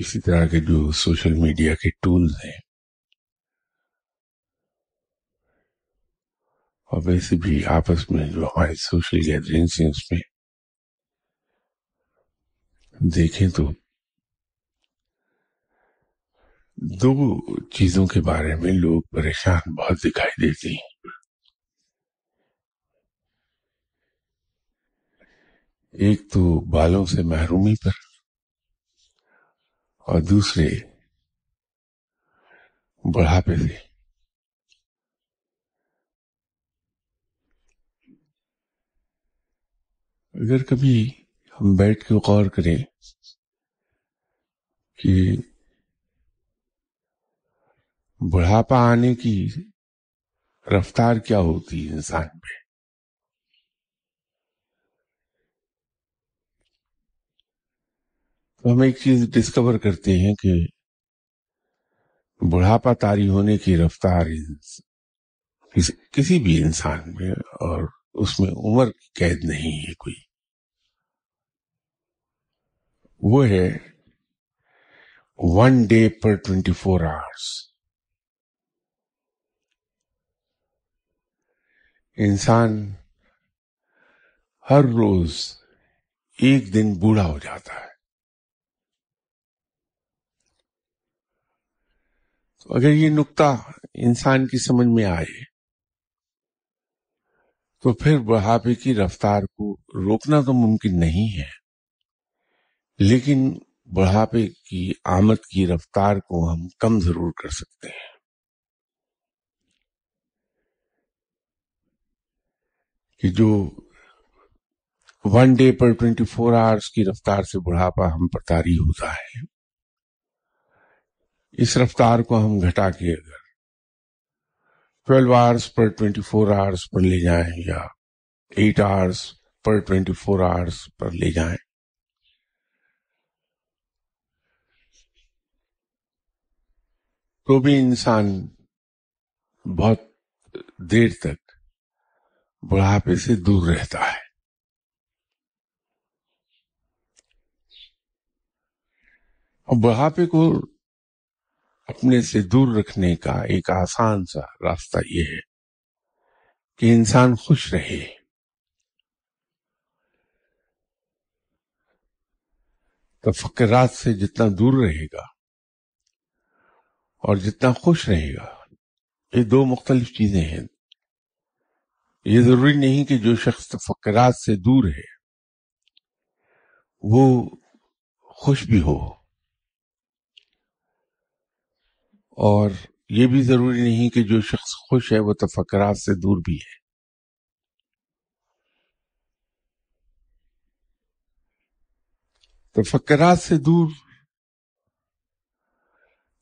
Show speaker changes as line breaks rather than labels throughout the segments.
इसी तरह के जो सोशल मीडिया के टूल्स हैं और वैसे भी आपस में जो हमारे सोशल गैदरिंग्स हैं उसमें देखें तो दो चीजों के बारे में लोग
परेशान बहुत दिखाई देते हैं
एक तो बालों से महरूमी पर
और दूसरे बुढ़ापे से
अगर कभी हम बैठ के गौर करें कि बुढ़ापा आने की रफ्तार क्या होती है इंसान में तो हम एक चीज डिस्कवर करते हैं कि बुढ़ापा तारी होने की रफ्तार किस, किसी भी इंसान में और उसमें उम्र की
कैद नहीं है कोई
वो है वन डे पर ट्वेंटी फोर आवर्स इंसान हर रोज एक दिन बूढ़ा हो जाता है अगर ये नुक्ता इंसान की समझ में आए तो फिर बुढ़ापे की रफ्तार को रोकना तो मुमकिन नहीं है लेकिन बुढ़ापे की आमद की रफ्तार को हम कम जरूर कर सकते हैं कि जो वन डे पर ट्वेंटी फोर आवर्स की रफ्तार से बुढ़ापा हम पर तारी होता है इस रफ्तार को हम घटा के अगर ट्वेल्व आवर्स पर ट्वेंटी फोर आवर्स पर ले जाएं या एट आवर्स पर ट्वेंटी फोर आवर्स पर ले जाएं तो भी इंसान बहुत देर तक बुढ़ापे से दूर रहता है और बुढ़ापे को अपने से दूर रखने का एक आसान सा रास्ता यह है कि इंसान खुश रहे तो फकरात से जितना दूर रहेगा और जितना खुश रहेगा ये दो मुख्तलिफ चीजें हैं ये जरूरी नहीं कि जो शख्स फकरात से दूर है वो खुश भी हो और ये भी जरूरी नहीं कि जो शख्स खुश है वो तफकरात से दूर भी है तफकरात से दूर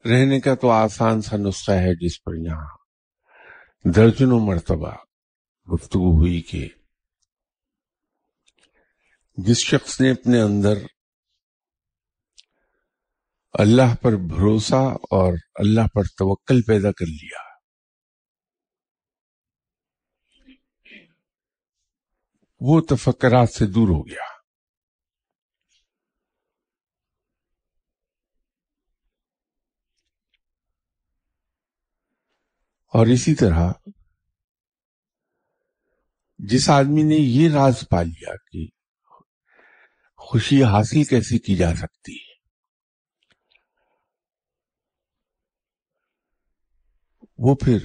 रहने का तो आसान सा नुस्खा है जिस पर यहां दर्जनों मरतबा गुफ्तु हुई कि जिस शख्स ने अपने अंदर अल्लाह पर भरोसा और अल्लाह पर तवक्ल पैदा कर लिया
वो तफक्रात से दूर हो गया
और इसी तरह जिस आदमी ने ये राज पा लिया कि खुशी हासिल कैसे की जा सकती वो फिर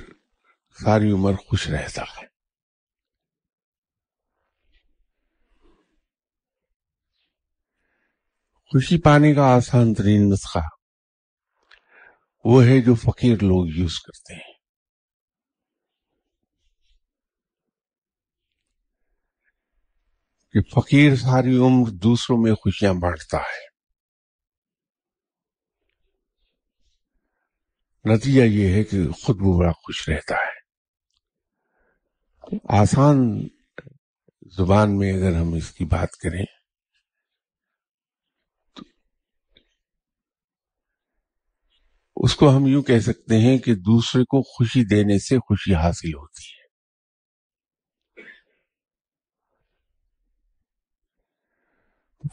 सारी उम्र खुश रहता है खुशी पाने का आसान तरीन नुस्खा वो है जो फकीर लोग यूज करते हैं कि फकीर सारी उम्र दूसरों में खुशियां बांटता है नतीजा ये है कि खुद वो बड़ा खुश रहता है आसान जुबान में अगर हम इसकी बात करें तो उसको हम यूं कह सकते हैं कि दूसरे को खुशी देने से खुशी हासिल होती है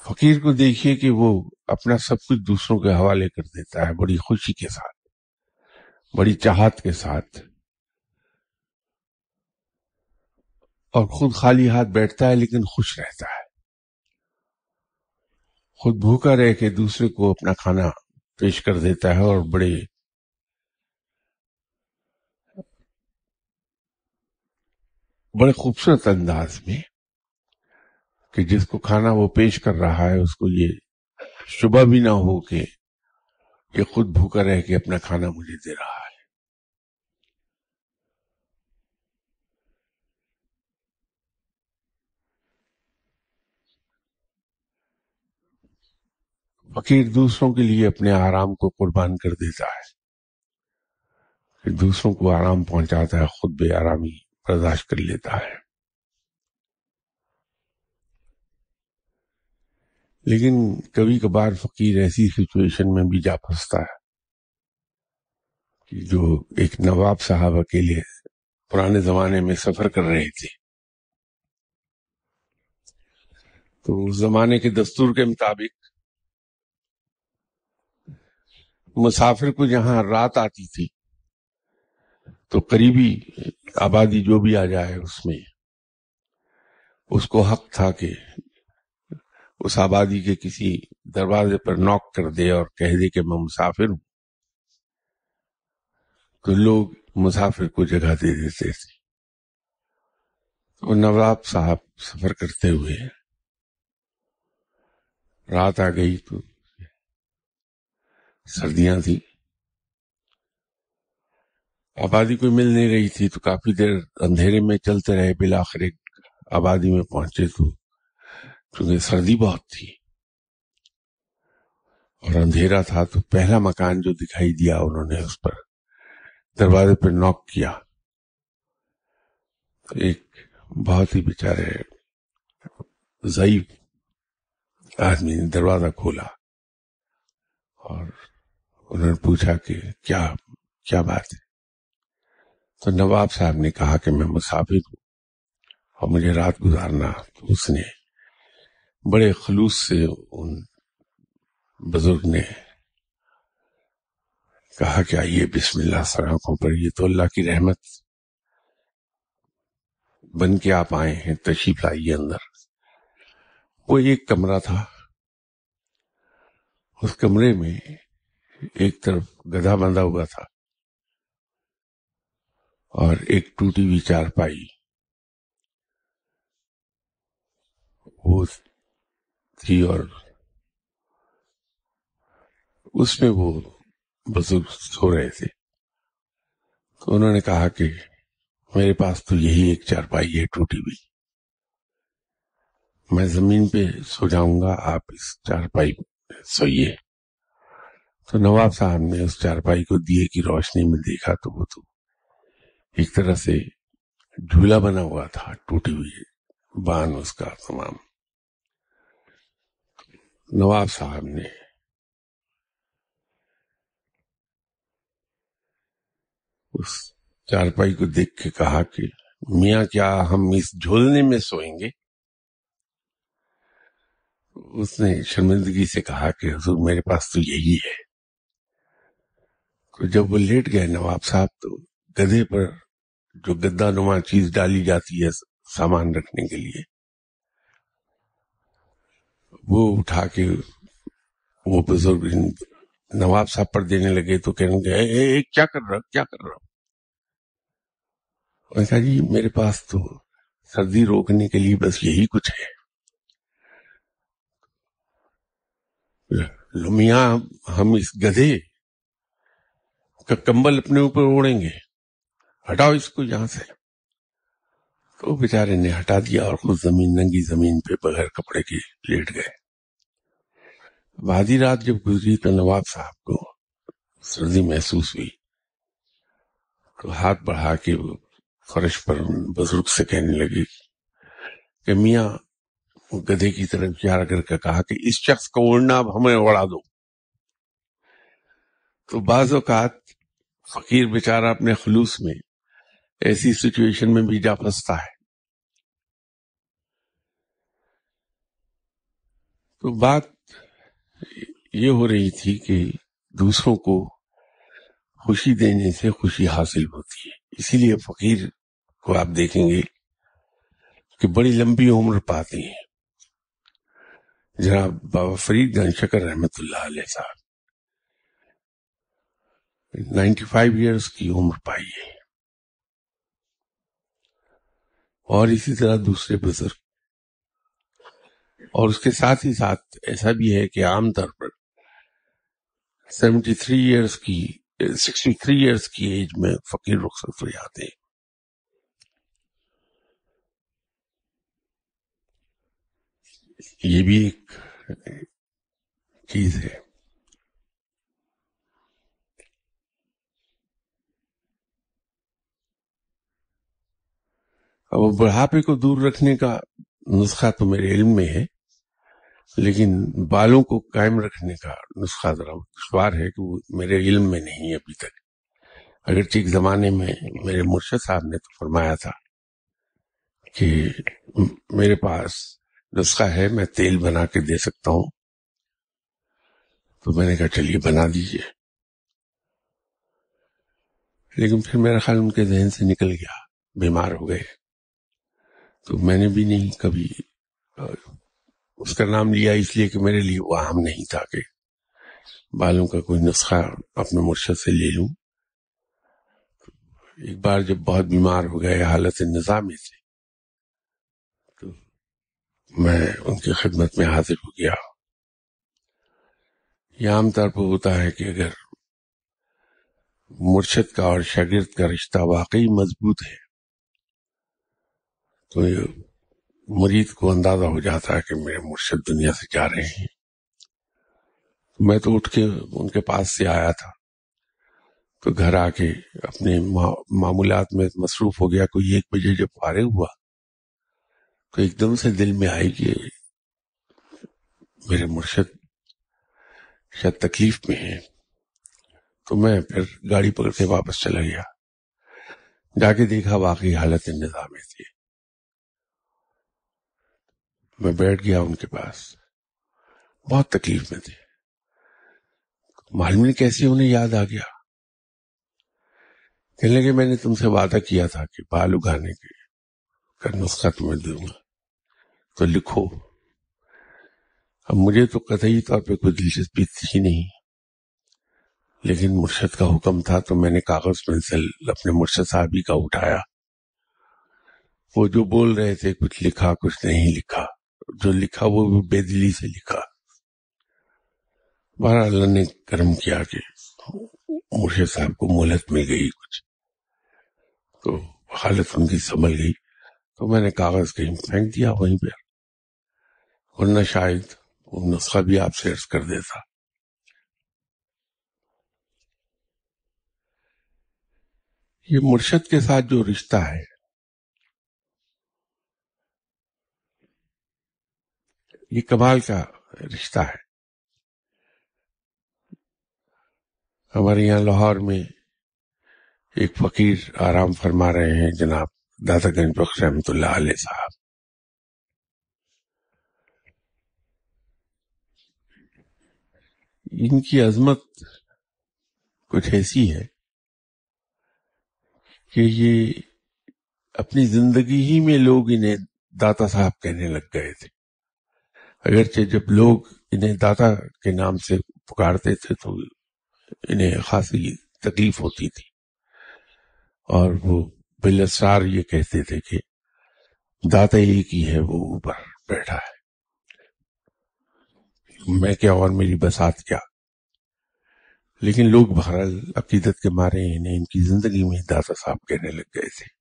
फकीर को देखिए कि वो अपना सब कुछ दूसरों के हवाले कर देता है बड़ी खुशी के साथ बड़ी चाहत के साथ और खुद खाली हाथ बैठता है लेकिन खुश रहता है खुद भूखा रह के दूसरे को अपना खाना पेश कर देता है और बड़े बड़े खूबसूरत अंदाज में कि जिसको खाना वो पेश कर रहा है उसको ये शुभ भी ना हो कि ये खुद भूखा रह के अपना खाना मुझे दे रहा है फकीर दूसरों के लिए अपने आराम को कुर्बान कर देता है फिर दूसरों को आराम पहुंचाता है खुद बे आरामी बर्दाश्त कर लेता है लेकिन कभी कभार फकीर ऐसी सिचुएशन में भी जा फंसता है कि जो एक नवाब साहब अकेले पुराने जमाने में सफर कर रहे थे तो उस जमाने के दस्तूर के मुताबिक मुसाफिर को जहां रात आती थी तो करीबी आबादी जो भी आ जाए उसमें उसको हक था कि उस आबादी के किसी दरवाजे पर नॉक कर दे और कह दे कि मैं मुसाफिर हूं तो लोग मुसाफिर को जगह दे देते थे तो नवाब साहब सफर करते हुए रात आ गई तो सर्दियां थी आबादी कोई मिल नहीं रही थी तो काफी देर अंधेरे में चलते रहे बिलाखिर आबादी में पहुंचे तो क्योंकि सर्दी बहुत थी और अंधेरा था तो पहला मकान जो दिखाई दिया उन्होंने उस पर दरवाजे पर नॉक किया तो एक बहुत ही बेचारे जईब आदमी ने दरवाजा खोला और उन्होंने पूछा कि क्या क्या बात है तो नवाब साहब ने कहा कि मैं मुसाफिर हूं और मुझे रात गुजारना तो उसने बड़े खलूस से उन बुजुर्ग ने कहा कि आइए बिस्मिल्लाह आंखों पर ये तो अल्लाह की रहमत बन के आप आए हैं तशीफ लाइए अंदर वो एक कमरा था उस कमरे में एक तरफ गधा बंधा हुआ था
और एक टूटी हुई चारपाई वो थी और
उसमें वो बुजुर्ग सो रहे थे तो उन्होंने कहा कि मेरे पास तो यही एक चारपाई है टूटी हुई मैं जमीन पे सो जाऊंगा आप इस चारपाई सोइए तो नवाब साहब ने उस चारपाई को दिए की रोशनी में देखा तो वो तो एक तरह से झूला बना हुआ था टूटी हुई बांध उसका
तमाम नवाब साहब ने उस
चारपाई को देख के कहा कि मिया क्या हम इस झोलने में सोएंगे उसने शर्मिंदगी से कहा कि हजूर मेरे पास तो यही है तो जब वो लेट गए नवाब साहब तो गधे पर जो गद्दा नुमा चीज डाली जाती है सामान रखने के लिए वो उठा के वो बुजुर्ग नवाब साहब पर देने लगे तो कहने लगे क्या कर रहा क्या कर रहा हूं कहा जी मेरे पास तो सर्दी रोकने के लिए बस यही कुछ है लुमिया हम इस गधे का कंबल अपने ऊपर ओढ़ेंगे हटाओ इसको यहां से तो बेचारे ने हटा दिया और खुद जमीन नंगी जमीन पे बगैर कपड़े के लेट गए वादी रात जब गुजरी तो नवाब साहब को सर्दी महसूस हुई तो हाथ बढ़ा के फर्श पर बुजुर्ग से कहने लगे कि मिया गधे की तरफ इशारा करके कहा कि इस शख्स को ओढ़ना अब हमें ओढ़ा दो तो बाजात फकीर बेचारा अपने खलूस में ऐसी सिचुएशन में भी जा फंसता है तो बात ये हो रही थी कि दूसरों को खुशी देने से खुशी हासिल होती है इसीलिए फकीर को आप देखेंगे कि बड़ी लंबी उम्र पाती है जनाब बाबा फरीद गन शकर रहमतुल्ला साहब 95 इयर्स की उम्र पाई है और इसी तरह दूसरे बुजुर्ग और उसके साथ ही साथ ऐसा भी है कि आमतौर पर 73 इयर्स की 63 इयर्स की एज में फकीर रुखसत
हो जाते हैं ये भी एक चीज है
अब बुढ़ापे को दूर रखने का नुस्खा तो मेरे इल्म में है लेकिन बालों को कायम रखने का नुस्खा ज़रा दुशवार है कि वो मेरे इल्म में नहीं है अभी तक अगर ठीक ज़माने में मेरे मुर्शद साहब ने तो फरमाया था कि मेरे पास नुस्खा है मैं तेल बना के दे सकता हूं तो मैंने कहा चलिए बना दीजिए लेकिन फिर मेरा ख्याल उनके जहन से निकल गया बीमार हो गए तो मैंने भी नहीं कभी उसका नाम लिया इसलिए कि मेरे लिए वो आम नहीं था कि बालों का कोई नुस्खा अपने मुर्शद से ले लूं एक बार जब बहुत बीमार हो गए हालत निजामी से तो मैं उनकी खिदमत में हाजिर हो गया यह आमतौर पर होता है कि अगर मुर्शद का और शागिर्द का रिश्ता वाकई मजबूत है तो मुरीद को अंदाजा हो जाता है कि मेरे मुर्शिद दुनिया से जा रहे हैं मैं तो उठ के उनके पास से आया था तो घर आके अपने मा, मामूलात में मसरूफ हो गया कोई एक बजे जब फारे हुआ तो एकदम से दिल में आई कि मेरे मुर्शद शायद तकलीफ में है तो मैं फिर गाड़ी पकड़ के वापस चला गया जाके देखा वाकई हालत इंतजाम थी मैं बैठ गया उनके पास बहुत तकलीफ में थे मालूम नहीं कैसे उन्हें याद आ गया कहने लगे मैंने तुमसे वादा किया था कि बाल उगाने के का नुस्खा तुम्हें दूंगा तो लिखो अब मुझे तो कतई तौर पे कोई दिलचस्पी थी नहीं लेकिन मुर्शद का हुक्म था तो मैंने कागज पेंसिल अपने मुर्शद साहब ही का उठाया वो जो बोल रहे थे कुछ लिखा कुछ नहीं लिखा जो लिखा वो भी बेदिली से लिखा बहर अल्लाह ने कर्म किया कि मुर्शे साहब को मोहलत मिल गई कुछ तो हालत उनकी संभल गई तो मैंने कागज कहीं फेंक दिया वहीं पर वरना शायद वो नुस्खा भी आपसे अर्ज कर देता ये मुर्शद के साथ जो रिश्ता है ये कमाल का रिश्ता है हमारे यहाँ लाहौर में एक फकीर आराम फरमा रहे हैं जनाब दादागंज बख्श रहमतुल्ला साहब इनकी अजमत कुछ ऐसी है कि ये अपनी जिंदगी ही में लोग इन्हें दाता साहब कहने लग गए थे अगरचे जब लोग इन्हें दादा के नाम से पुकारते थे तो इन्हें खासी तकलीफ होती थी और वो बिलसार ये कहते थे कि दादा एक ही है वो ऊपर बैठा है मैं क्या और मेरी बसात क्या लेकिन लोग बहरहाल अकीदत के मारे इन्हें इनकी जिंदगी में दादा साहब कहने
लग गए थे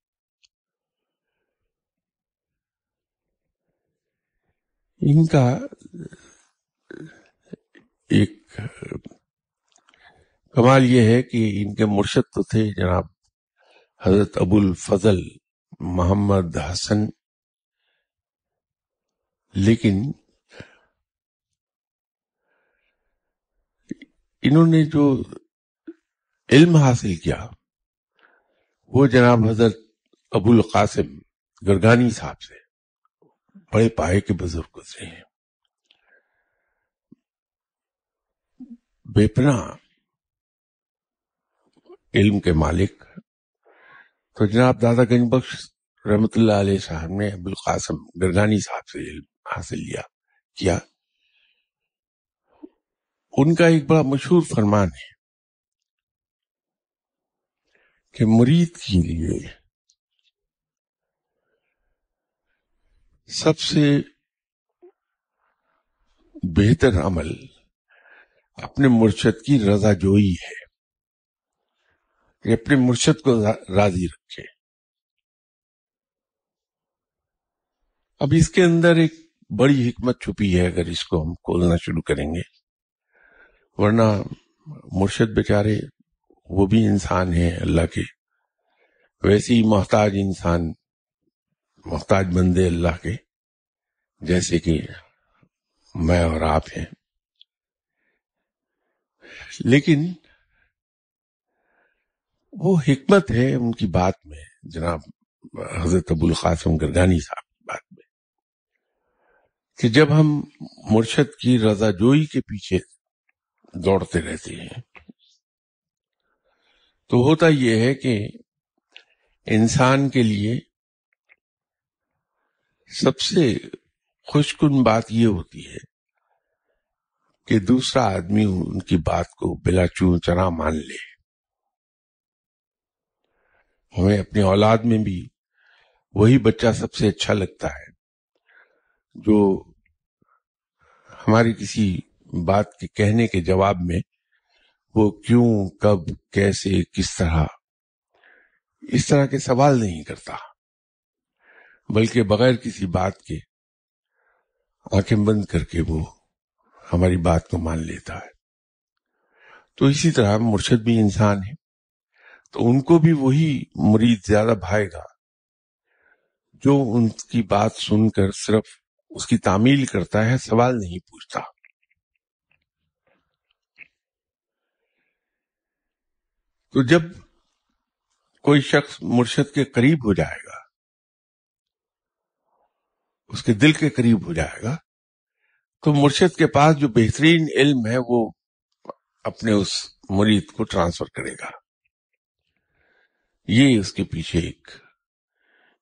इनका
एक कमाल ये है कि इनके मुर्शद तो थे जनाब हजरत अबुल फजल मोहम्मद हसन लेकिन इन्होंने जो इल्म हासिल किया वो जनाब हजरत अबुल कासिम गरगानी साहब से बड़े पाए के बुजुर्ग गुजरे हैं बेपना इल्म के मालिक तो जनाब दादा गंजबख्श रहमत साहब ने अब्दुल कासम गरगानी साहब से इल्म हासिल लिया किया उनका एक बड़ा मशहूर फरमान है कि मुरीद के लिए सबसे बेहतर अमल अपने मुर्शद की रजा रजाजोई है कि अपने मुर्शद को राजी रखे अब इसके अंदर एक बड़ी हिकमत छुपी है अगर इसको हम खोलना शुरू करेंगे वरना मुर्शद बेचारे वो भी इंसान है अल्लाह के वैसे ही मोहताज इंसान मोहताज बंदे अल्लाह के जैसे कि मैं और आप हैं लेकिन वो हिकमत है उनकी बात में जनाब हजरत अबुल खासम गरगानी साहब की बात में कि जब हम मुर्शद की रजा जोई के पीछे दौड़ते रहते हैं तो होता यह है कि इंसान के लिए सबसे खुशकुन बात यह होती है कि दूसरा आदमी उनकी बात को बिला चू चरा मान ले हमें अपनी औलाद में भी वही बच्चा सबसे अच्छा लगता है जो हमारी किसी बात के कहने के जवाब में वो क्यों कब कैसे किस तरह इस तरह के सवाल नहीं करता बल्कि बगैर किसी बात के आंखें बंद करके वो हमारी बात को मान लेता है तो इसी तरह मुर्शद भी इंसान है तो उनको भी वही मुरीद ज्यादा भाएगा जो उनकी बात सुनकर सिर्फ उसकी तामील करता है सवाल नहीं पूछता तो जब कोई शख्स मुर्शद के करीब हो जाएगा उसके दिल के करीब हो जाएगा तो मुर्शिद के पास जो बेहतरीन इल्म है वो अपने उस मुरीद को ट्रांसफर करेगा ये उसके पीछे एक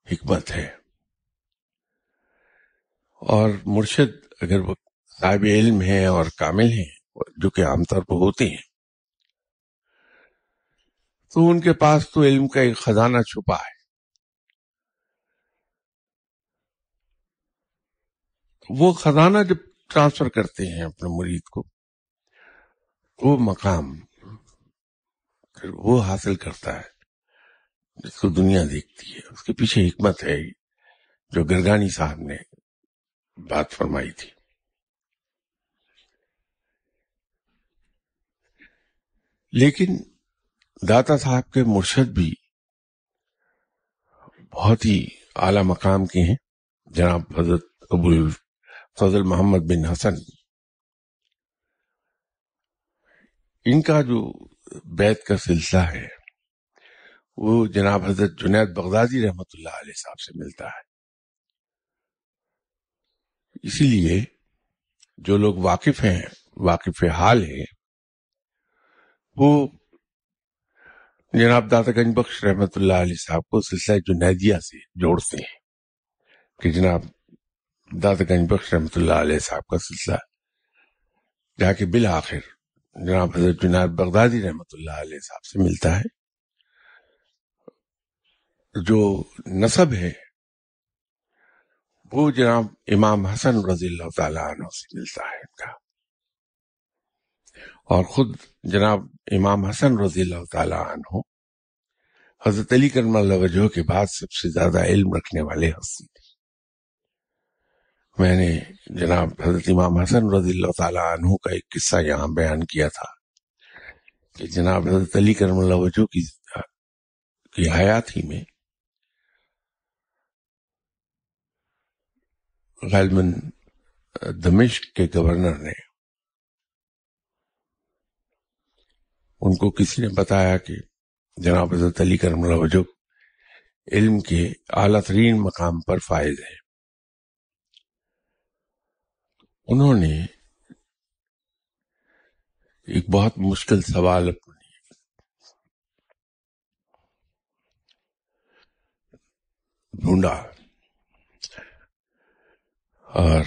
हिकमत है और मुर्शिद अगर वो साहिब इल्म है और कामिल है जो कि आमतौर पर होते हैं तो उनके पास तो इल्म का एक खजाना छुपा है वो खजाना जब ट्रांसफर करते हैं अपने मुरीद को वो मकाम फिर वो हासिल करता है जिसको दुनिया देखती है उसके पीछे हिकमत है जो गरगानी साहब ने बात फरमाई थी लेकिन दाता साहब के मुर्शद भी बहुत ही आला मकाम के हैं जनाब हजरत अबुल फजल मोहम्मद बिन हसन इनका जो बैत का सिलसिला है वो जनाब हजरत जुनैद बगदादी रहमत साहब से मिलता है इसीलिए जो लोग वाकिफ हैं वाकिफ हाल है वो जनाब दातागंज बख्श रहमत साहब को सिलसिला जुनैदिया से जोड़ते हैं कि जनाब दादा गंजबख्श रहमतुल्ला साहब का सिलसिला जहाँ के बिल आखिर जनाब हजरत जुनाद बगदादी रहमत साहब से मिलता है जो नसब है वो जनाब इमाम हसन रजील्ला तु से मिलता है इनका और खुद जनाब इमाम हसन रजील तु हजरत अली करम वजह के बाद सबसे ज्यादा इल्म रखने वाले हस्ती मैंने जनाब हजरत इमाम हसन रजील तु का एक किस्सा यहाँ बयान किया था कि जनाब हजरत अली करम वजू की, हयात ही में गलमन दमिश के गवर्नर ने उनको किसी ने बताया कि जनाब हजरत अली करम वजह इल्म के आला तरीन मकाम पर फायज है उन्होंने एक बहुत मुश्किल सवाल ढूंढा और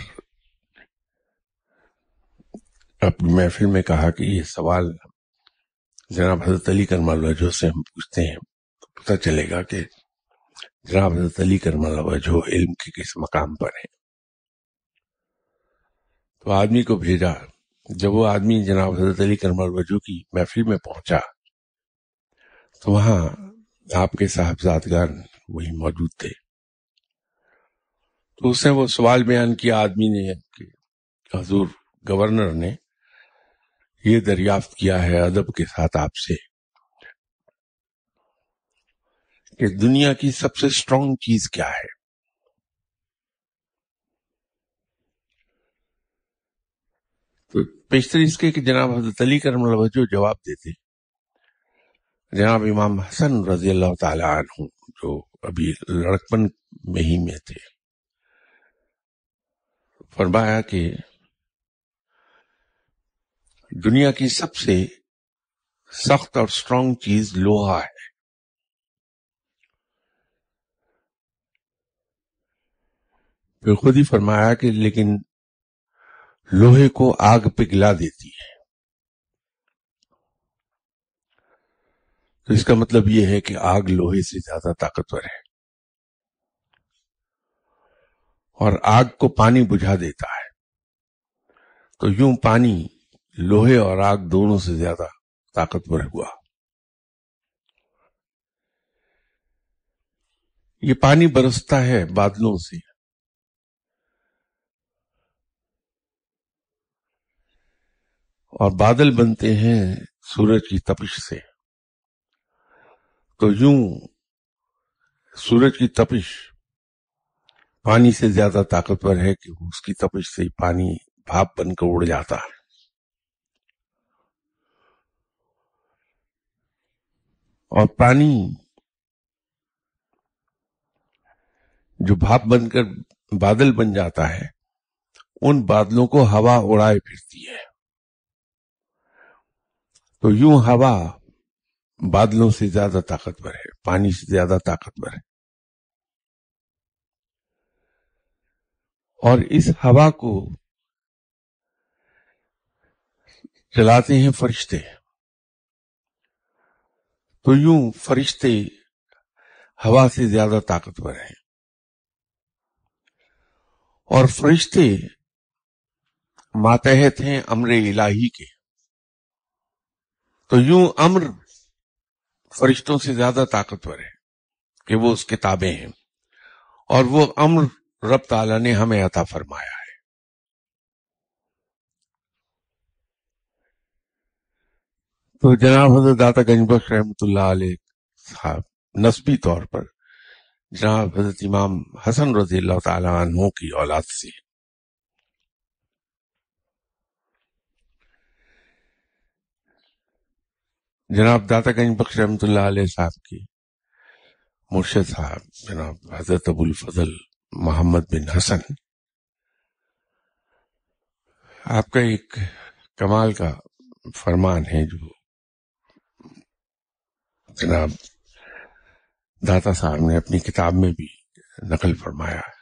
अपनी महफिल में कहा कि ये सवाल जनाब हजरत अली करमाल वजह से हम पूछते हैं तो पता चलेगा कि जनाब हजरत अली करमाल वजह इल्म के किस मकाम पर है तो आदमी को भेजा जब वो आदमी जनाब हजरत अली करमल वजू की महफिल में पहुंचा तो वहां आपके साहबजादगान वही मौजूद थे तो उसने वो सवाल बयान किया आदमी ने कि हजूर गवर्नर ने ये दरियाफ्त किया है अदब के साथ आपसे कि दुनिया की सबसे स्ट्रांग चीज क्या है पेशतर इसके कि जनाब हजरत अली करम जो जवाब देते जनाब इमाम हसन रजी अल्लाह तु जो अभी लड़कपन में ही में थे फरमाया कि दुनिया की सबसे सख्त और स्ट्रांग चीज लोहा है फिर खुद ही फरमाया कि लेकिन लोहे को आग पिघला देती है तो इसका मतलब यह है कि आग लोहे से ज्यादा ताकतवर है और आग को पानी बुझा देता है तो यूं पानी लोहे और आग दोनों से ज्यादा ताकतवर हुआ ये पानी बरसता है बादलों से और बादल बनते हैं सूरज की तपिश से तो यूं सूरज की तपिश पानी से ज्यादा ताकतवर है कि उसकी तपिश से ही पानी भाप बनकर उड़ जाता है और पानी जो भाप बनकर बादल बन जाता है उन बादलों को हवा उड़ाए फिरती है तो यूं हवा बादलों से ज्यादा ताकतवर है पानी से ज्यादा ताकतवर है और इस हवा को चलाते हैं फरिश्ते तो यूं फरिश्ते हवा से ज्यादा ताकतवर है और फरिश्ते मातहत हैं अमरे इलाही के तो यूं अम्र फरिश्तों से ज्यादा ताकतवर है कि वो उसके ताबे हैं और वो अम्र रब ताला ने हमें अता फरमाया है तो जनाब हजरत दाता गंजबख्श रहमत साहब नस्बी तौर पर जनाब हजरत इमाम हसन रजील्ला अल्लाह की औलाद से जनाब दाता गंज बख्श रहमत साहब की मुर्शद साहब जनाब हजरत अबुल फजल मोहम्मद बिन हसन आपका एक कमाल का फरमान है जो जनाब दाता साहब ने अपनी किताब में भी नकल फरमाया है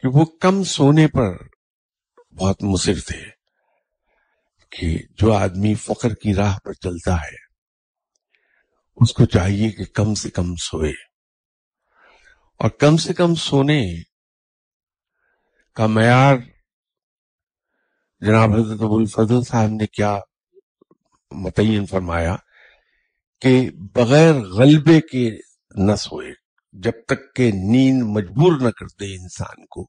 कि वो कम सोने पर बहुत मुसिर थे कि जो आदमी फकर की राह पर चलता है उसको चाहिए कि कम से कम सोए और कम से कम सोने का मैार जनाब हजरत अबुल फजल साहब ने क्या मतयन फरमाया कि बगैर गलबे के न सोए जब तक के नींद मजबूर न कर दे इंसान को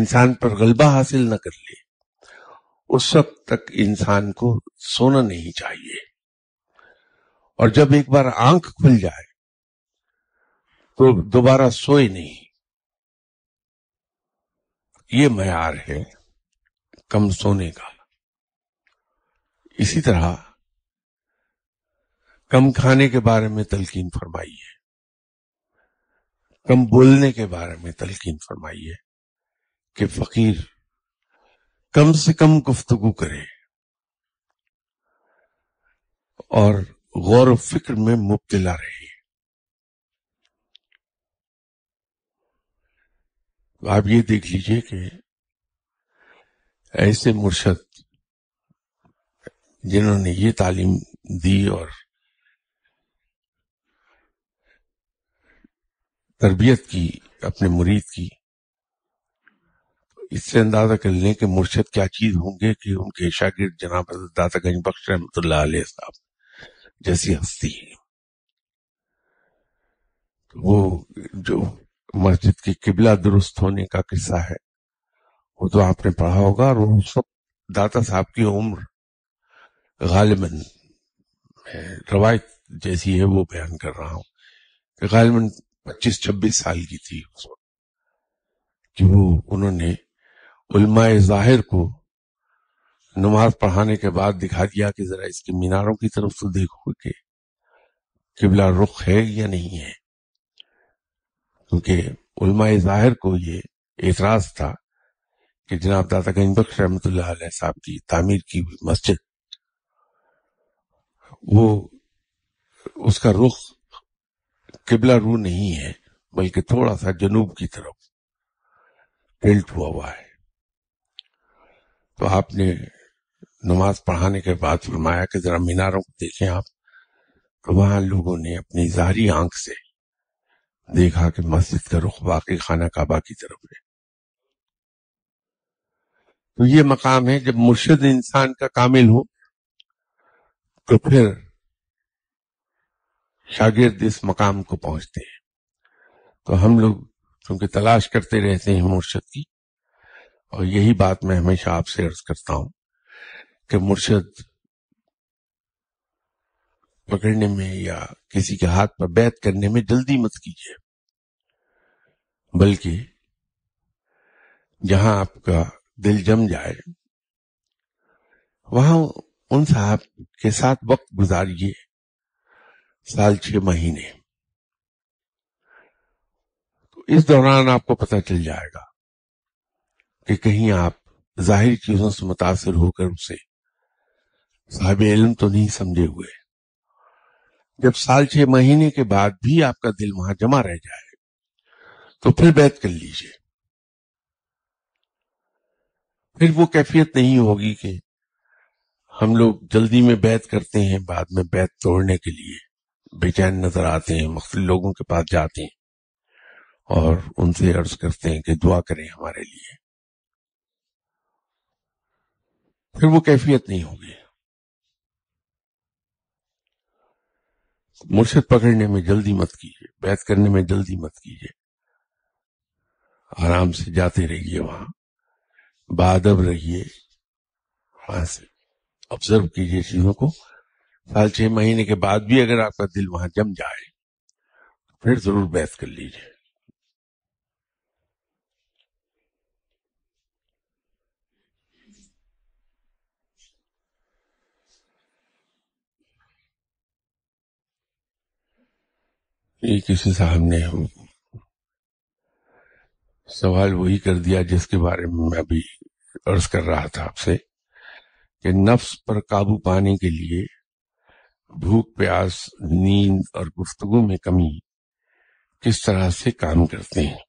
इंसान पर गलबा हासिल न कर ले उस वक्त तक इंसान को सोना नहीं चाहिए और जब एक बार आंख खुल जाए तो दोबारा सोए नहीं ये मैार है कम सोने का इसी तरह कम खाने के बारे में तलकीन फरमाइए कम बोलने के बारे में तलकीन फरमाइए कि फकीर कम से कम गुफ्तगु करें
और गौर फिक्र में मुबतला रहे
आप ये देख लीजिए कि ऐसे मुर्शद जिन्होंने ये तालीम दी और तरबियत की अपने मुरीद की इससे अंदाजा कर लें कि मुर्शद क्या चीज होंगे कि उनके शागिर्द जनाब दातागंज बख्श रहमत साहब जैसी हस्ती है तो वो जो मस्जिद की किबला दुरुस्त होने का किस्सा है वो तो आपने पढ़ा होगा और वो सब दाता साहब की उम्र गालिबन रवायत जैसी है वो बयान कर रहा हूँ गालिबन पच्चीस छब्बीस साल की थी उस वक्त कि वो उन्होंने उलमाए जाहिर को नमाज पढ़ाने के बाद दिखा दिया कि जरा इसके मीनारों की तरफ से देखो कि किबला रुख है या नहीं है क्योंकि उलमाए जाहिर को ये एतराज था कि जनाब दाता गंज बख्श रहमत साहब की तामीर की हुई मस्जिद वो उसका रुख किबला रू नहीं है बल्कि थोड़ा सा जनूब की तरफ टिल्ट हुआ हुआ है तो आपने नमाज पढ़ाने के बाद फरमाया कि जरा मीनारों को देखें आप तो वहां लोगों ने अपनी जारी आंख से देखा कि मस्जिद का रुख वाकई खाना काबा की तरफ है तो ये मकाम है जब मुर्शद इंसान का कामिल हो तो फिर शागिर्द इस मकाम को पहुंचते हैं तो हम लोग चूंकि तलाश करते रहते हैं मुर्शद की और यही बात मैं हमेशा आपसे अर्ज करता हूं कि मुर्शद पकड़ने में या किसी के हाथ पर बैत करने में जल्दी मत कीजिए बल्कि जहां आपका दिल जम जाए वहां उन साहब के साथ वक्त गुजारिए साल छह महीने तो इस दौरान आपको पता चल जाएगा कि कहीं आप जाहिर चीजों से मुतासर होकर उसे साहब इलम तो नहीं समझे हुए जब साल छह महीने के बाद भी आपका दिल वहां जमा रह जाए तो फिर बैत कर लीजिए फिर वो कैफियत नहीं होगी कि हम लोग जल्दी में बैत करते हैं बाद में बैत तोड़ने के लिए बेचैन नजर आते हैं मुख्त लोगों के पास जाते हैं और उनसे अर्ज करते
हैं कि दुआ करें हमारे लिए फिर वो कैफियत नहीं होगी
मुर्शद पकड़ने में जल्दी मत कीजिए बैत करने में जल्दी मत कीजिए आराम से जाते रहिए वहां बादब रहिए वहां से ऑब्जर्व कीजिए चीजों को साल छह महीने के बाद भी अगर आपका दिल वहां
जम जाए फिर जरूर बैत कर लीजिए ये किसी साहब ने
सवाल वही कर दिया जिसके बारे में मैं अभी अर्ज कर रहा था आपसे कि नफ्स पर काबू पाने के लिए भूख प्यास नींद और गुफ्तगु में कमी किस तरह से काम करते हैं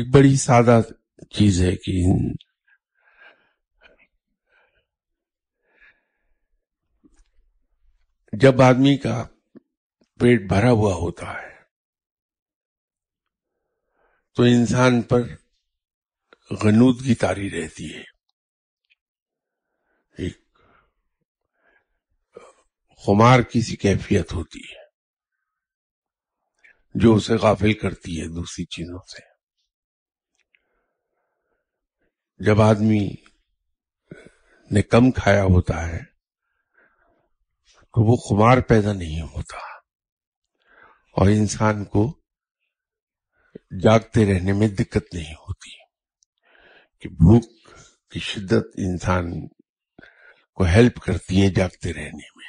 एक बड़ी सादा चीज है कि जब आदमी का पेट भरा हुआ होता है तो इंसान पर गनूद की तारी रहती है एक खुमार किसी कैफियत होती है जो उसे गाफिल करती है दूसरी चीजों से जब आदमी ने कम खाया होता है तो वो खुमार पैदा नहीं होता और इंसान को जागते रहने में दिक्कत नहीं होती कि भूख की शिद्दत इंसान को हेल्प करती है जागते रहने में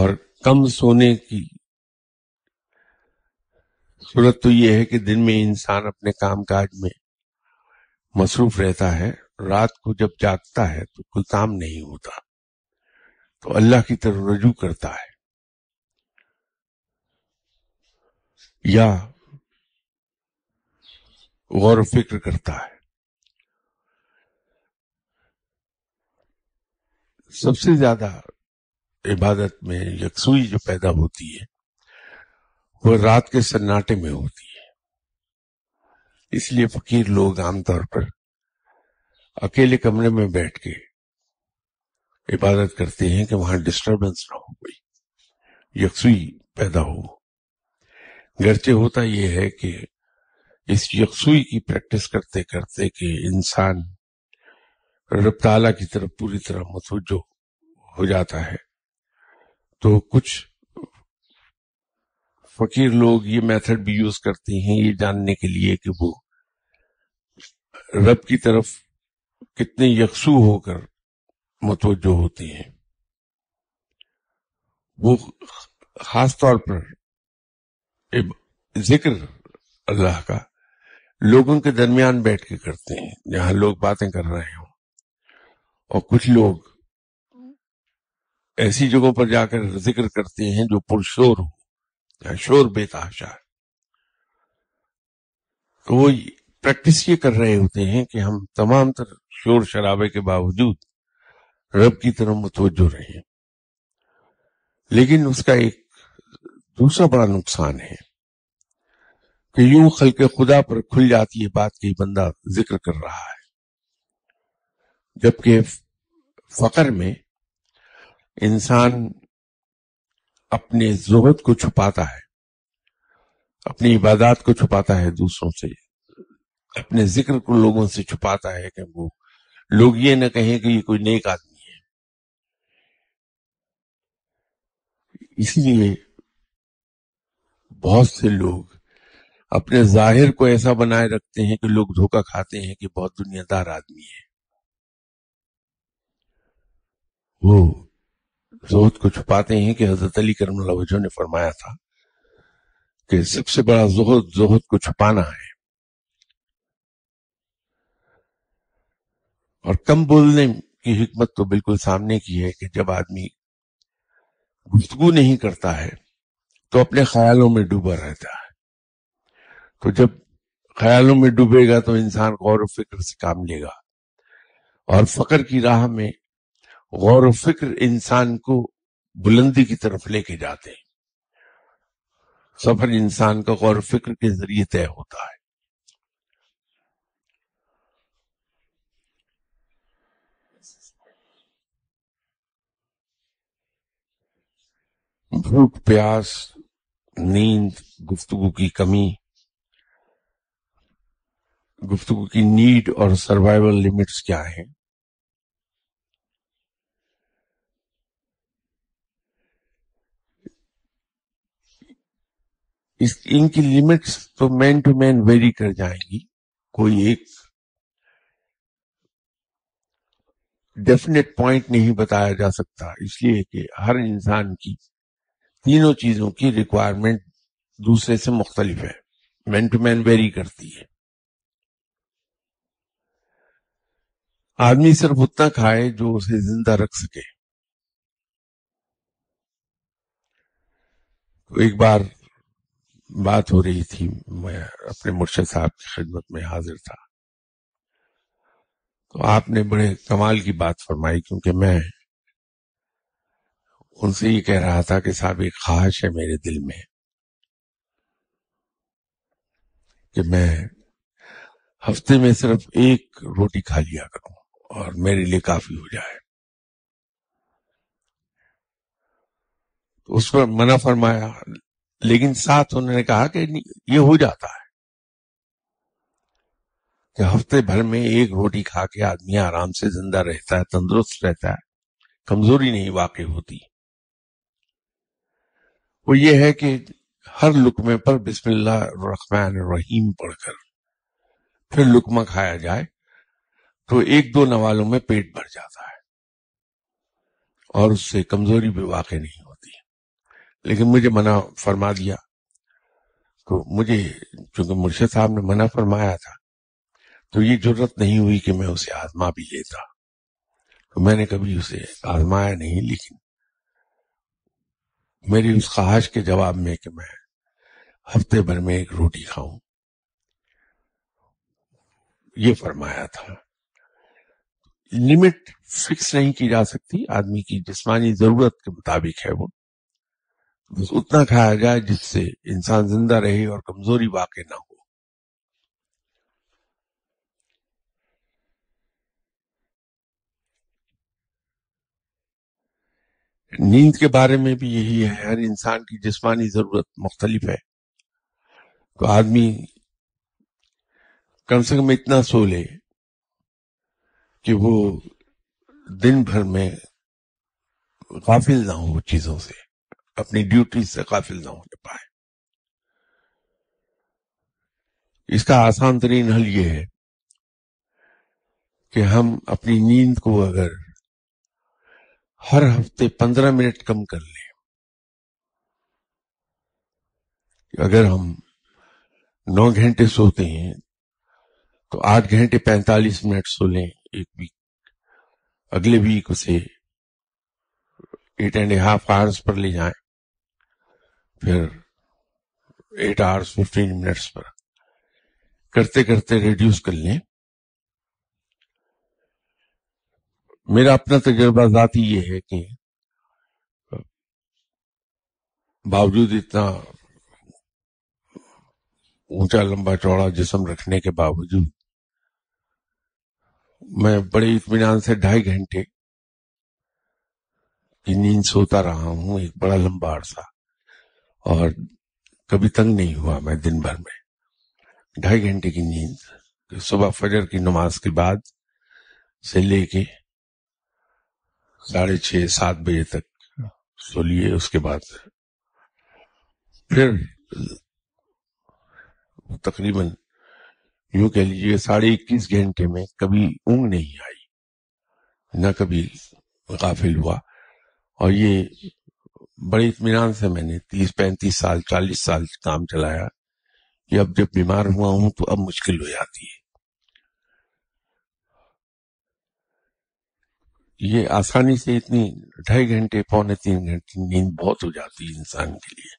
और कम सोने की सूरत तो यह है कि दिन में इंसान अपने कामकाज में मसरूफ रहता है रात को जब जागता है तो कोई काम नहीं होता तो अल्लाह की तरफ रजू करता है
या गौर फिक्र करता है
सबसे ज्यादा इबादत में यकसुई जो पैदा होती है वह रात के सन्नाटे में होती है इसलिए फकीर लोग आमतौर पर अकेले कमरे में बैठ के इबादत करते हैं कि वहां डिस्टरबेंस ना हो कोई यकसुई पैदा हो गर्चे होता यह है कि इस यकसुई की प्रैक्टिस करते करते कि इंसान रब की तरफ पूरी तरह मतवजो हो जाता है तो कुछ फकीर लोग ये मेथड भी यूज करते हैं ये जानने के लिए कि वो रब की तरफ कितने यकसू होकर मतवजो होते हैं वो खास तौर पर जिक्र अल्लाह का लोगों के दरमियान बैठ के करते हैं जहां लोग बातें कर रहे हो और कुछ लोग ऐसी जगहों पर जाकर जिक्र करते हैं जो पुरशोर हो या शोर बेतहाशा तो वो प्रैक्टिस ये कर रहे होते हैं कि हम तमाम तर शोर शराबे के बावजूद रब की तरफ मुतवजो रहे लेकिन उसका एक दूसरा बड़ा नुकसान है कि यूं खल के खुदा पर खुल जाती है बात की बंदा जिक्र कर रहा है जबकि फकर में इंसान अपने जोहद को छुपाता है अपनी इबादत को छुपाता है दूसरों से अपने जिक्र को लोगों से छुपाता है कि वो लोग ये न कहें कि ये कोई नेक आदमी है इसलिए बहुत से लोग अपने जाहिर को ऐसा बनाए रखते हैं कि लोग धोखा खाते हैं कि बहुत दुनियादार आदमी है वो जोहद को छुपाते हैं कि हजरत अली करम वजह ने फरमाया था कि सबसे बड़ा जोहद जोहद को छुपाना है और कम बोलने की हिकमत तो बिल्कुल सामने की है कि जब आदमी गुफ्तगु नहीं करता है तो अपने ख्यालों में डूबा रहता है तो जब ख्यालों में डूबेगा तो इंसान गौर फिक्र से काम लेगा और फकर की राह में गौर फिक्र इंसान को बुलंदी की तरफ लेके जाते हैं सफर इंसान का गौर फिक्र के जरिए तय होता है
भूख प्यास
नींद गुफ्तगु की कमी गुफ्तगु की नीड और सर्वाइवल लिमिट्स क्या हैं इस इनकी लिमिट्स तो मैन टू मैन वेरी कर जाएंगी कोई एक डेफिनेट पॉइंट नहीं बताया जा सकता इसलिए कि हर इंसान की तीनों चीजों की रिक्वायरमेंट दूसरे से मुख्तलिफ है मैन टू मैन वेरी करती है आदमी सिर्फ उतना खाए जो उसे जिंदा रख सके तो एक बार बात हो रही थी मैं अपने मुर्शद साहब की खिदमत में हाजिर था तो आपने बड़े कमाल की बात फरमाई क्योंकि मैं उनसे ये कह रहा था कि साहब एक ख्वाहिश है मेरे दिल में कि मैं हफ्ते में सिर्फ एक रोटी खा लिया करूं और मेरे लिए काफी हो जाए तो उस पर मना फरमाया लेकिन साथ उन्होंने कहा कि ये हो जाता है कि हफ्ते भर में एक रोटी खा के आदमी आराम से जिंदा रहता है तंदुरुस्त रहता है कमजोरी नहीं वाकई होती वो ये है कि हर लुकमे पर बिस्मिल्लाह रहमान रहीम पढ़कर फिर लुकमा खाया जाए तो एक दो नवालों में पेट भर जाता है और उससे कमजोरी भी वाकई नहीं लेकिन मुझे मना फरमा दिया तो मुझे चूंकि मुर्शद साहब ने मना फरमाया था तो ये जरूरत नहीं हुई कि मैं उसे आजमा भी लेता तो मैंने कभी उसे आजमाया नहीं लेकिन मेरी उस ख्वाहिश के जवाब में कि मैं हफ्ते भर में एक रोटी खाऊं ये फरमाया था लिमिट फिक्स नहीं की जा सकती आदमी की जिस्मानी जरूरत के मुताबिक है वो बस उतना खाया जाए जिससे इंसान जिंदा रहे और कमजोरी वाकई ना हो नींद के बारे में भी यही है हर इंसान की जिस्मानी जरूरत मुख्तलिफ है तो आदमी कम से कम इतना सो ले कि वो दिन भर में गाफिल ना हो चीजों से अपनी ड्यूटी से काफिल ना होने पाए इसका आसान तरीन हल ये है कि हम अपनी नींद को अगर हर हफ्ते पंद्रह मिनट कम कर लें अगर हम नौ घंटे सोते हैं तो आठ घंटे पैंतालीस मिनट सो लें एक वीक अगले वीक उसे एट एंड हाफ आवर्स पर ले जाएं फिर एट आवर्स फिफ्टीन मिनट्स पर करते करते रिड्यूस कर लें मेरा अपना तजर्बा जाती ये है कि बावजूद इतना ऊंचा लंबा चौड़ा जिसम रखने के बावजूद मैं बड़े इतमान से ढाई घंटे की नींद सोता रहा हूं एक बड़ा लंबा अरसा और कभी तंग नहीं हुआ मैं दिन भर में ढाई घंटे की नींद सुबह फजर की नमाज के बाद से लेके साढ़े छः सात बजे तक सो लिए उसके बाद फिर तकरीबन यू कह लीजिए साढ़े इक्कीस घंटे में कभी ऊंग नहीं आई न कभी गाफिल हुआ और ये बड़े इतमान से मैंने तीस पैंतीस साल चालीस साल काम चलाया कि अब जब बीमार हुआ हूं तो अब मुश्किल हो जाती है ये आसानी से इतनी ढाई घंटे पौने तीन घंटे नींद बहुत हो जाती है इंसान के लिए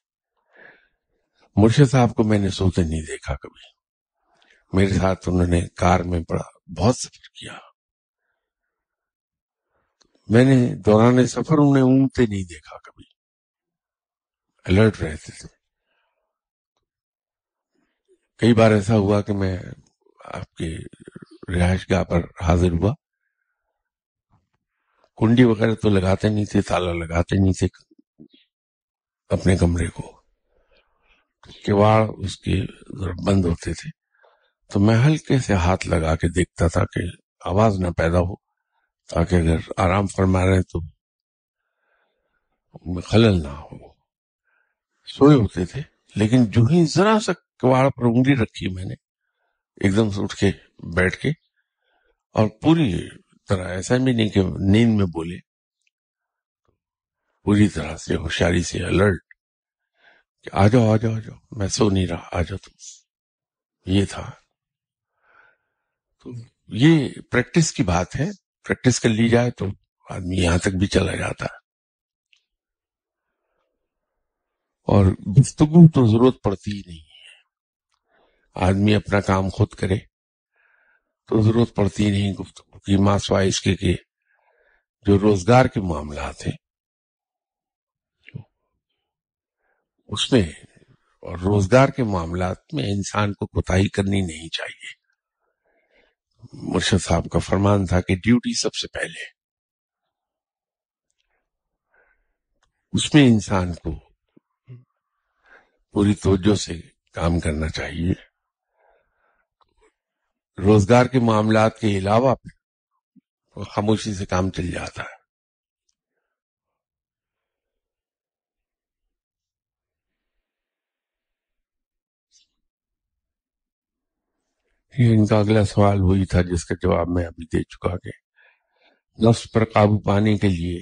मुर्शद साहब को मैंने सोते नहीं देखा कभी मेरे साथ उन्होंने कार में बड़ा बहुत सफर किया मैंने दौरान सफर उन्हें ऊँगते नहीं देखा कभी अलर्ट रहते थे कई बार ऐसा हुआ कि मैं आपके रिहाइश गाह पर हाजिर हुआ कुंडी वगैरह तो लगाते नहीं थे ताला लगाते नहीं थे अपने कमरे को किवाड़ उसके बंद होते थे तो मैं हल्के से हाथ लगा के देखता था कि आवाज ना पैदा हो ताकि अगर आराम फरमा रहे तो खलल ना हो सोए होते थे लेकिन जो ही जरा सा कवाड़ पर उंगली रखी मैंने एकदम से उठ के बैठ के और पूरी तरह ऐसा भी नहीं कि नींद में बोले पूरी तरह से होशियारी से अलर्ट कि आ जाओ आ जाओ आ जाओ मैं सो नहीं रहा आ जाओ तुम ये था तो ये प्रैक्टिस की बात है प्रैक्टिस कर ली जाए तो आदमी यहां तक भी चला जाता है और गुफ्तगु तो जरूरत पड़ती ही नहीं है आदमी अपना काम खुद करे तो जरूरत पड़ती ही नहीं गुफ्तगु की मासवा इसके के जो रोजगार के मामला थे उसमें और रोजगार के मामला में इंसान को कोताही करनी नहीं चाहिए मुर्शद साहब का फरमान था कि ड्यूटी सबसे पहले उसमें इंसान को पूरी तोजो से काम करना चाहिए रोजगार के मामला के अलावा खामोशी से काम चल जाता है ये इनका अगला सवाल वही था जिसका जवाब मैं अभी दे चुका कि नफ्स पर काबू पाने के लिए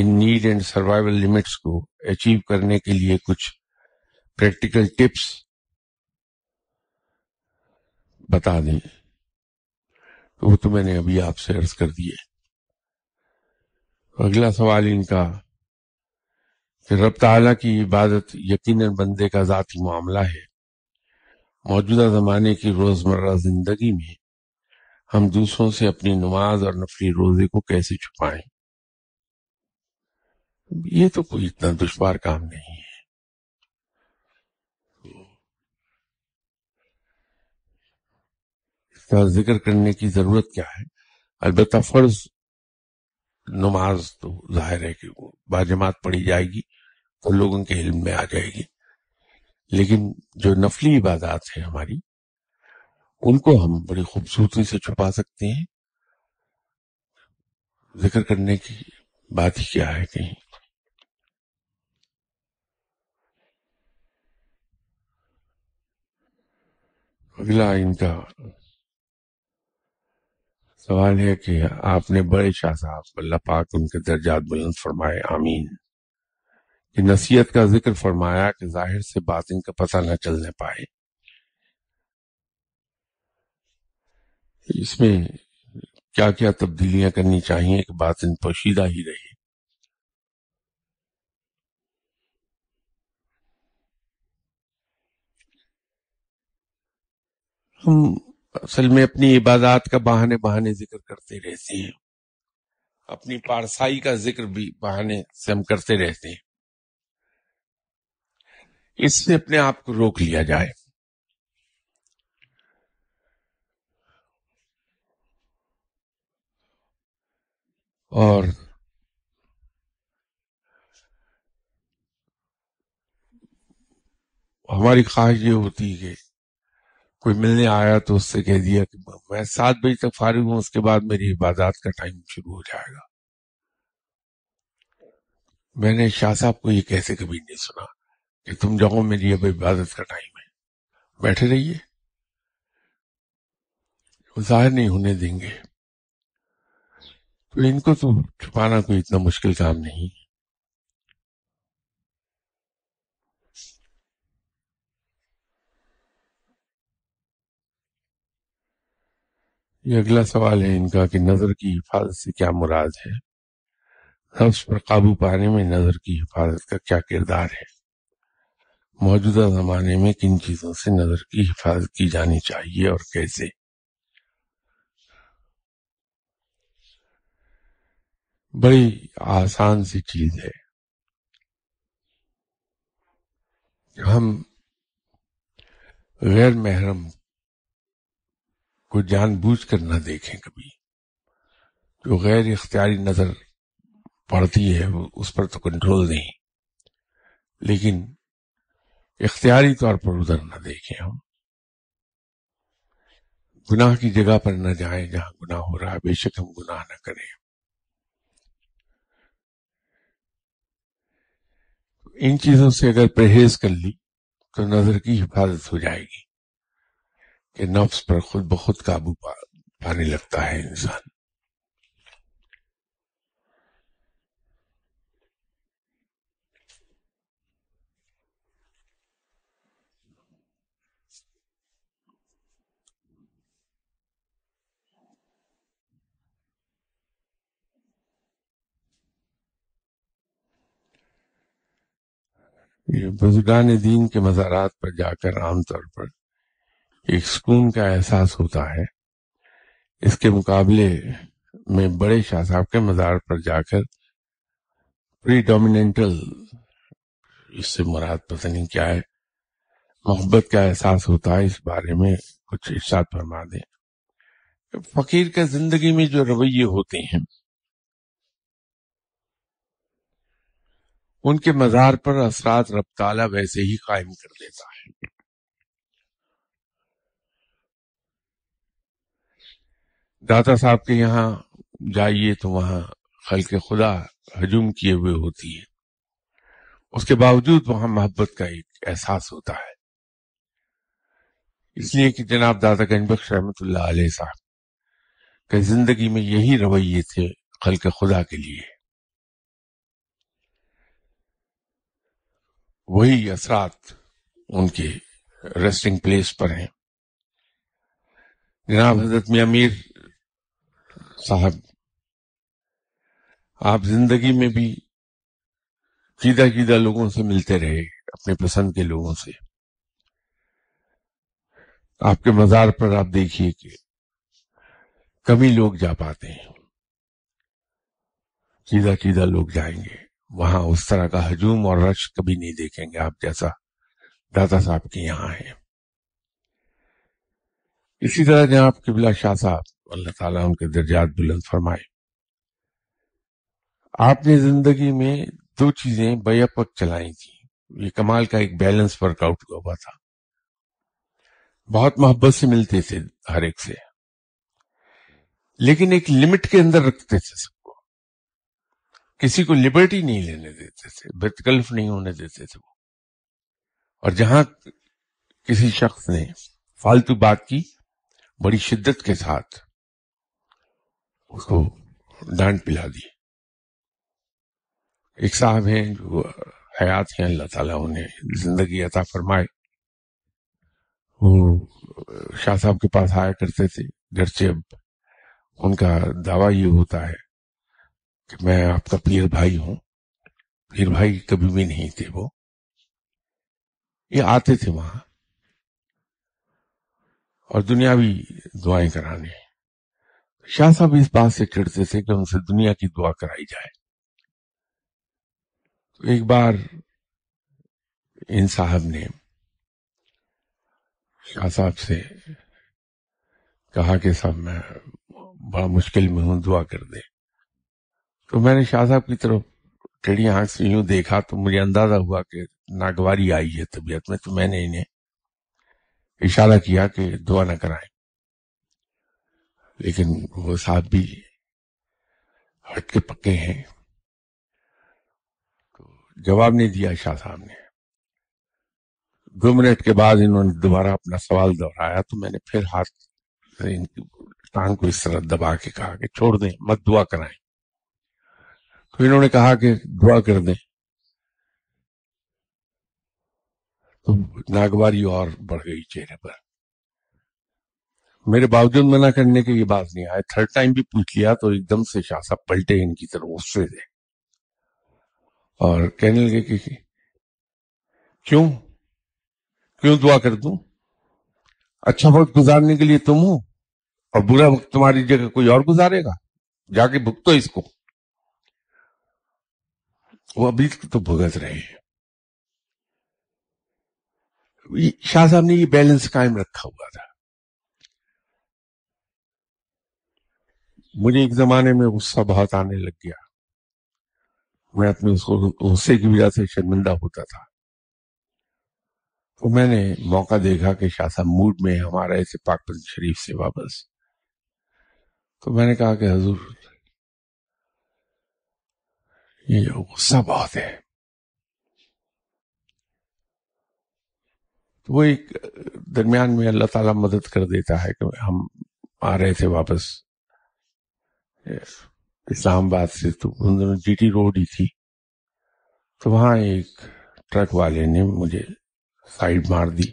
इन नीड एंड सर्वाइवल लिमिट्स को अचीव करने के लिए कुछ प्रैक्टिकल टिप्स बता दें तो वो तो मैंने अभी आपसे अर्ज कर दिए अगला सवाल इनका कि रब ताला की इबादत यकीनन बंदे का जाती मामला है मौजूदा जमाने की रोजमर्रा जिंदगी में हम दूसरों से अपनी नमाज और नफरी रोजे को कैसे छुपाएं
ये तो कोई इतना दुश्वार काम नहीं है
का जिक्र करने की जरूरत क्या है अलबत् फर्ज नमाज तो जाहिर है कि बाजमात पढ़ी जाएगी तो लोगों के इल्म में आ जाएगी लेकिन जो नफली इबादत है हमारी उनको हम बड़ी खूबसूरती से छुपा सकते हैं जिक्र करने की बात ही क्या है कहीं अगला इनका सवाल है कि आपने बड़े शाह साहब अल्लाह पाक उनके दर्जात बुलंद फरमाए आमीन कि नसीहत का जिक्र फरमाया कि जाहिर से बातिन का पता न चलने पाए इसमें क्या क्या तब्दीलियां करनी चाहिए कि बातिन
पोशीदा ही रहे हम
असल में अपनी इबादत का बहाने बहाने जिक्र करते रहते हैं अपनी पारसाई का जिक्र भी बहाने से हम करते रहते हैं इससे अपने आप को रोक लिया जाए और हमारी ख्वाहिश ये होती है कि कोई मिलने आया तो उससे कह दिया कि मैं सात बजे तक फारिग हूं उसके बाद मेरी इबादत का टाइम शुरू हो जाएगा मैंने शाह साहब को ये कैसे कभी नहीं सुना कि तुम जाओ मेरी अब इबादत का टाइम है बैठे रहिए जाहिर नहीं होने देंगे तो इनको तो
छुपाना कोई इतना मुश्किल काम नहीं
ये अगला सवाल है इनका कि नजर की हिफाजत से क्या मुराद है नफ्स पर काबू पाने में नजर की हिफाजत का क्या किरदार है मौजूदा जमाने में किन चीजों से नजर की हिफाजत की जानी चाहिए और कैसे बड़ी आसान सी चीज है हम गैर महरम को जानबूझ कर ना देखें कभी जो गैर इख्तियारी नजर पड़ती है उस पर तो कंट्रोल नहीं लेकिन इख्तियारी तौर पर उधर ना देखें हम गुनाह की जगह पर ना जाएं जहां गुनाह हो रहा है बेशक हम गुनाह ना करें इन चीजों से अगर परहेज कर ली तो नजर की हिफाजत हो जाएगी कि नफ्स पर खुद ब खुद काबू पा, पाने लगता है इंसान बुजुर्गान दीन के मज़ारात पर जाकर आमतौर पर एक सुकून का एहसास होता है इसके मुकाबले में बड़े शाह साहब के मज़ार पर जाकर प्री इससे मुराद पता नहीं क्या है मोहब्बत का एहसास होता है इस बारे में कुछ इर्शाद फरमा दें फकीर के जिंदगी में जो रवैये होते हैं उनके मजार पर असरात रब ताला वैसे ही कायम कर देता है दाता साहब के यहाँ जाइए तो वहां खल के खुदा हजूम किए हुए होती है उसके बावजूद वहां मोहब्बत का एक एहसास होता है इसलिए कि जनाब दादा गंजबख्श रहमत साहब के जिंदगी में यही रवैये थे खल के खुदा के लिए वही असरात उनके रेस्टिंग प्लेस पर हैं जनाब हजरत मियाँ मीर साहब आप जिंदगी में भी सीधा सीधा लोगों से मिलते रहे अपने पसंद के लोगों से आपके मजार पर आप देखिए कि कमी लोग जा पाते हैं सीधा सीधा लोग जाएंगे वहां उस तरह का हजूम और रश कभी नहीं देखेंगे आप जैसा दादा साहब के यहां है इसी तरह जहां आप किबला शाह साहब अल्लाह ताला उनके दर्जात बुलंद फरमाए आपने जिंदगी में दो चीजें बेअपक चलाई थी ये कमाल का एक बैलेंस वर्कआउट हुआ था बहुत मोहब्बत से मिलते थे हर एक से लेकिन एक लिमिट के अंदर रखते थे सबको किसी को लिबर्टी नहीं लेने देते थे बेतकल्फ नहीं होने देते थे वो और जहां किसी शख्स ने फालतू बात की बड़ी शिद्दत के साथ उसको डांट पिला दी एक साहब हैं जो हयात हैं अल्लाह ताला उन्हें जिंदगी अता फरमाए वो शाह साहब के पास आया करते थे गरचे अब उनका दावा ये होता है कि मैं आपका पीर भाई हूं पीर भाई कभी भी नहीं थे वो ये आते थे वहां और दुनियावी दुआएं कराने शाह साहब इस बात से चिड़ते थे कि उनसे दुनिया की दुआ कराई
जाए तो एक बार इन साहब ने शाह साहब से
कहा कि साहब मैं बड़ा मुश्किल में हूं दुआ कर दे तो मैंने शाह साहब की तरफ टेढ़ी आंख से यूं देखा तो मुझे अंदाजा हुआ कि नागवारी आई है तबीयत में तो मैंने इन्हें इशारा किया कि दुआ न कराए लेकिन वो साथ भी हट के पक्के हैं तो जवाब नहीं दिया शाह साहब ने दो मिनट के बाद इन्होंने दोबारा अपना सवाल दोहराया तो मैंने फिर हाथ इनकी टांग को इस तरह दबा के कहा कि छोड़ दें मत दुआ कराएं तो इन्होंने कहा कि दुआ कर दें तो नागवारी और बढ़ गई चेहरे पर मेरे बावजूद मना करने के ये बात नहीं आए थर्ड टाइम भी पूछ लिया तो एकदम से शाह साहब पलटे इनकी तरफ गुस्से से और कहने लगे कि, क्यों क्यों दुआ कर दू अच्छा वक्त गुजारने के लिए तुम हो और बुरा वक्त तुम्हारी जगह कोई और गुजारेगा जाके भुगतो इसको वो अभी तो भुगत रहे हैं शाह साहब ने ये बैलेंस कायम रखा हुआ था मुझे एक जमाने में गुस्सा बहुत आने लग गया मैं अपने उसको गुस्से की वजह से शर्मिंदा होता था तो मैंने मौका देखा कि शाह मूड में हमारे ऐसे पाक शरीफ से वापस तो मैंने कहा कि हजूर ये
गुस्सा बहुत है
तो वो एक दरमियान में अल्लाह ताला मदद कर देता है कि हम आ रहे थे वापस इस्लामाबाद से तो उन दिनों जीटी रोड ही थी तो वहां एक ट्रक वाले ने मुझे साइड मार दी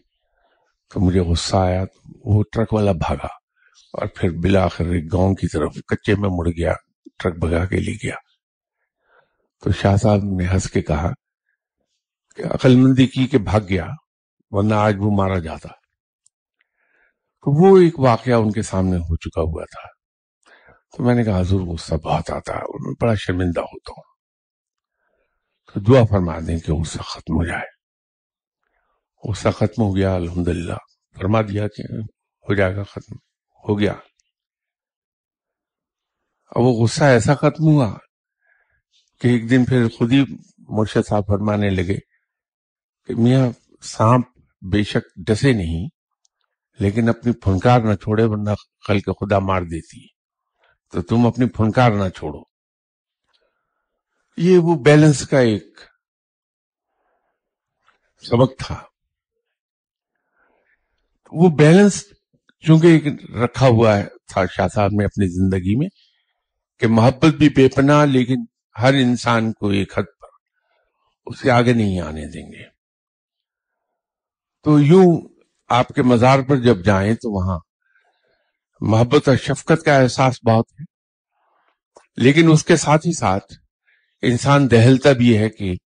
तो मुझे गुस्सा आया तो वो ट्रक वाला भागा और फिर बिलाखिर एक गांव की तरफ कच्चे में मुड़ गया ट्रक भगा के ले गया तो शाह साहब ने हंस के कहा कि अकलमंदी की के भाग गया वरना आज वो मारा जाता तो वो एक वाकया उनके सामने हो चुका हुआ था तो मैंने कहा हजूर गुस्सा बहुत आता है और मैं बड़ा शर्मिंदा होता हूँ तो दुआ फरमा दें कि गुस्सा खत्म हो जाए गुस्सा खत्म हो गया अलहमदिल्ला फरमा दिया कि हो जाएगा खत्म हो गया अब वो गुस्सा ऐसा खत्म हुआ कि एक दिन फिर खुद ही मुर्शद साहब फरमाने लगे कि मियाँ सांप बेशक डसे नहीं लेकिन अपनी फनकार न छोड़े वरना कल के खुदा मार देती है तो तुम अपनी फुनकार ना छोड़ो ये वो बैलेंस का एक सबक था वो बैलेंस चूंकि एक रखा हुआ है था शाह साहब ने अपनी जिंदगी में कि मोहब्बत भी बेपना लेकिन हर इंसान को एक हद पर उसे आगे नहीं आने देंगे तो यूं आपके मजार पर जब जाएं तो वहां मोहब्बत और शफकत का एहसास बहुत है लेकिन उसके साथ ही साथ इंसान दहलता भी है कि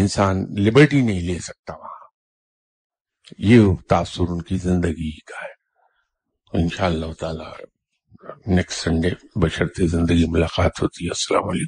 इंसान लिबर्टी नहीं ले सकता वहां ये तासुर उनकी जिंदगी का है
इंशाल्लाह ताला नेक्स्ट संडे बशरते जिंदगी मुलाकात होती है अस्सलाम